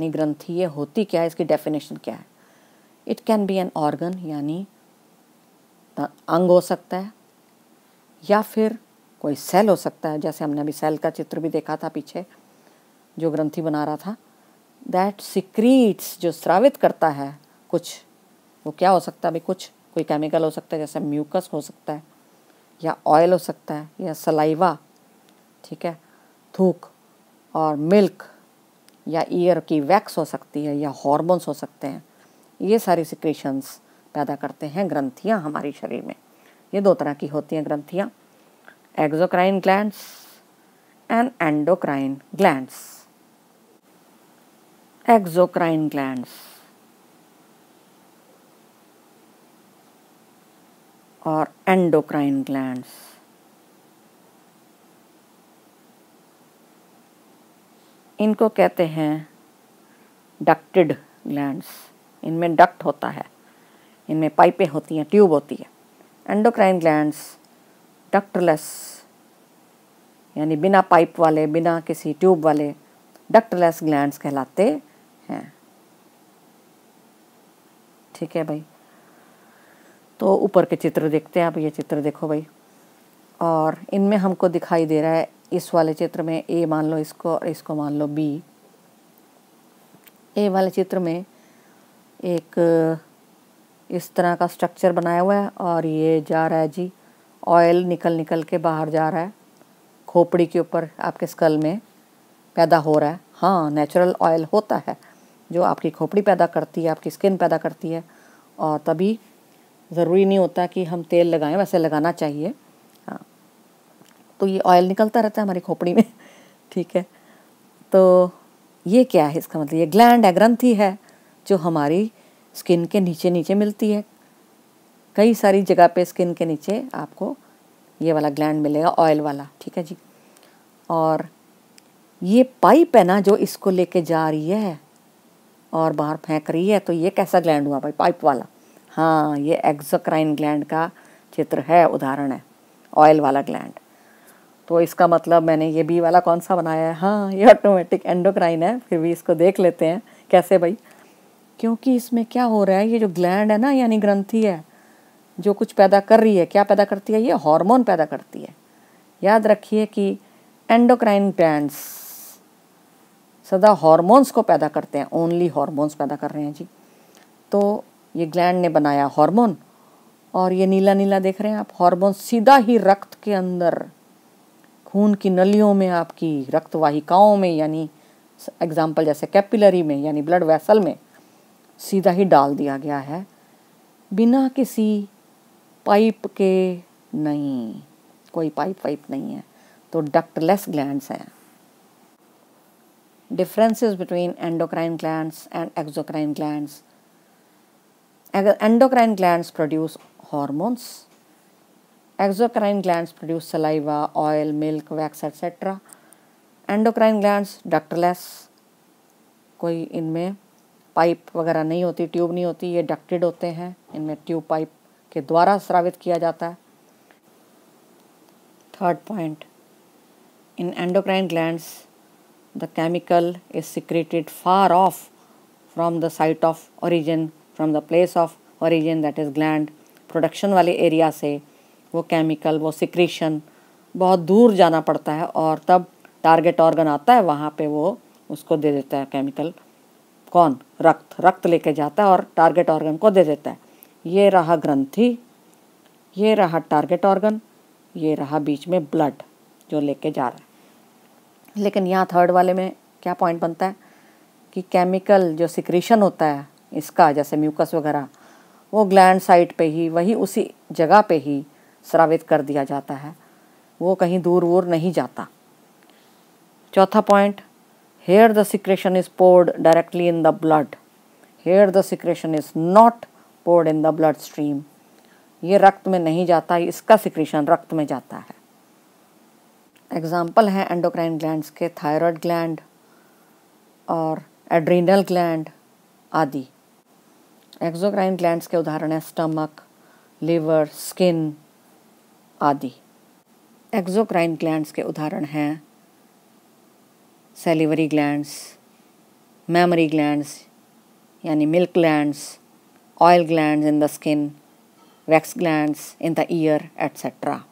ये होती क्या है इसकी डेफिनेशन क्या है it can be an organ यानी अंग हो सकता है या फिर कोई सेल हो सकता है जैसे हमने अभी सेल का चित्र भी देखा था पीछे जो ग्रंथि बना रहा था दैट सिक्रीट्स जो स्रावित करता है कुछ वो क्या हो सकता है अभी कुछ कोई केमिकल हो सकता है जैसे म्यूकस हो सकता है या ऑयल हो सकता है या सलाइवा ठीक है थूक और मिल्क या ईयर की वैक्स हो सकती है या हॉर्मोन्स हो सकते हैं ये सारी सिक्रेशंस पैदा करते हैं ग्रंथियाँ हमारे शरीर में ये दो तरह की होती हैं ग्रंथियाँ exocrine gland and endocrine gland exocrine gland और एंडोक्राइन ग्लैंड्स इनको कहते हैं डक्टेड ग्लैंड्स इनमें डक्ट होता है इनमें पाइपें होती हैं ट्यूब होती है एंडोक्राइन ग्लैंड्स डक्टलेस यानी बिना पाइप वाले बिना किसी ट्यूब वाले डक्टलेस ग्लैंड्स कहलाते हैं ठीक है भाई तो ऊपर के चित्र देखते हैं आप ये चित्र देखो भाई और इनमें हमको दिखाई दे रहा है इस वाले चित्र में ए मान लो इसको और इसको मान लो बी ए वाले चित्र में एक इस तरह का स्ट्रक्चर बनाया हुआ है और ये जा रहा है जी ऑयल निकल निकल के बाहर जा रहा है खोपड़ी के ऊपर आपके स्कल में पैदा हो रहा है हाँ नेचुरल ऑयल होता है जो आपकी खोपड़ी पैदा करती है आपकी स्किन पैदा करती है और तभी ज़रूरी नहीं होता कि हम तेल लगाएं वैसे लगाना चाहिए तो ये ऑयल निकलता रहता है हमारी खोपड़ी में ठीक है तो ये क्या है इसका मतलब ये ग्लैंड है ग्रंथी है जो हमारी स्किन के नीचे नीचे मिलती है कई सारी जगह पे स्किन के नीचे आपको ये वाला ग्लैंड मिलेगा ऑयल वाला ठीक है जी और ये पाइप है ना जो इसको लेके जा रही है और बाहर फेंक रही है तो ये कैसा ग्लैंड हुआ भाई पाइप वाला हाँ ये एक्जोक्राइन ग्लैंड का चित्र है उदाहरण है ऑयल वाला ग्लैंड तो इसका मतलब मैंने ये बी वाला कौन सा बनाया है हाँ ये ऑटोमेटिक एंडोक्राइन है फिर भी इसको देख लेते हैं कैसे भाई क्योंकि इसमें क्या हो रहा है ये जो ग्लैंड है ना यानी ग्रंथि है जो कुछ पैदा कर रही है क्या पैदा करती है ये हार्मोन पैदा करती है याद रखिए कि एंडोक्राइन ग्लैंड्स सदा हॉर्मोन्स को पैदा करते हैं ओनली हॉर्मोन्स पैदा कर रहे हैं जी तो ये ग्लैंड ने बनाया हार्मोन और ये नीला नीला देख रहे हैं आप हार्मोन सीधा ही रक्त के अंदर खून की नलियों में आपकी रक्तवाहिकाओं में यानी एग्जाम्पल जैसे कैपिलरी में यानी ब्लड वेसल में सीधा ही डाल दिया गया है बिना किसी पाइप के नहीं कोई पाइप वाइप नहीं है तो डक्टलेस ग्लैंड्स हैं differences between endocrine glands and exocrine gland endocrine gland produce hormones Exocrine glands produce saliva, oil, milk, wax, etc. Endocrine glands ductless, कोई इनमें पाइप वगैरह नहीं होती ट्यूब नहीं होती ये डक्टेड होते हैं इनमें ट्यूब पाइप के द्वारा स्रावित किया जाता है third point in endocrine glands the chemical is secreted far off from the site of origin from the place of origin that is gland production वाले एरिया से वो केमिकल वो सिक्रीशन बहुत दूर जाना पड़ता है और तब टारगेट ऑर्गन आता है वहाँ पे वो उसको दे देता है केमिकल कौन रक्त रक्त लेके जाता है और टारगेट ऑर्गन को दे देता है ये रहा ग्रंथि ये रहा टारगेट ऑर्गन ये रहा बीच में ब्लड जो लेके जा रहा है लेकिन यहाँ थर्ड वाले में क्या पॉइंट बनता है कि केमिकल जो सिक्रीशन होता है इसका जैसे म्यूकस वगैरह वो ग्लैंड साइट पे ही वही उसी जगह पे ही श्रावित कर दिया जाता है वो कहीं दूर वूर नहीं जाता चौथा point here the secretion is poured directly in the blood here the secretion is not poured in the bloodstream ये रक्त में नहीं जाता इसका सिक्रेशन रक्त में जाता है एग्जाम्पल हैं एंडोक्राइन ग्लैंड के थायराइड ग्लैंड और एड्रीनल ग्लैंड आदि एक्जोक्राइन ग्लैंड के उदाहरण हैं स्टमक लिवर स्किन आदि एक्जोक्राइन ग्लैंड्स के उदाहरण हैं सेलिवरी ग्लैंड्स मेमोरी ग्लैंड्स यानी milk glands oil glands in the skin wax glands in the ear etcetera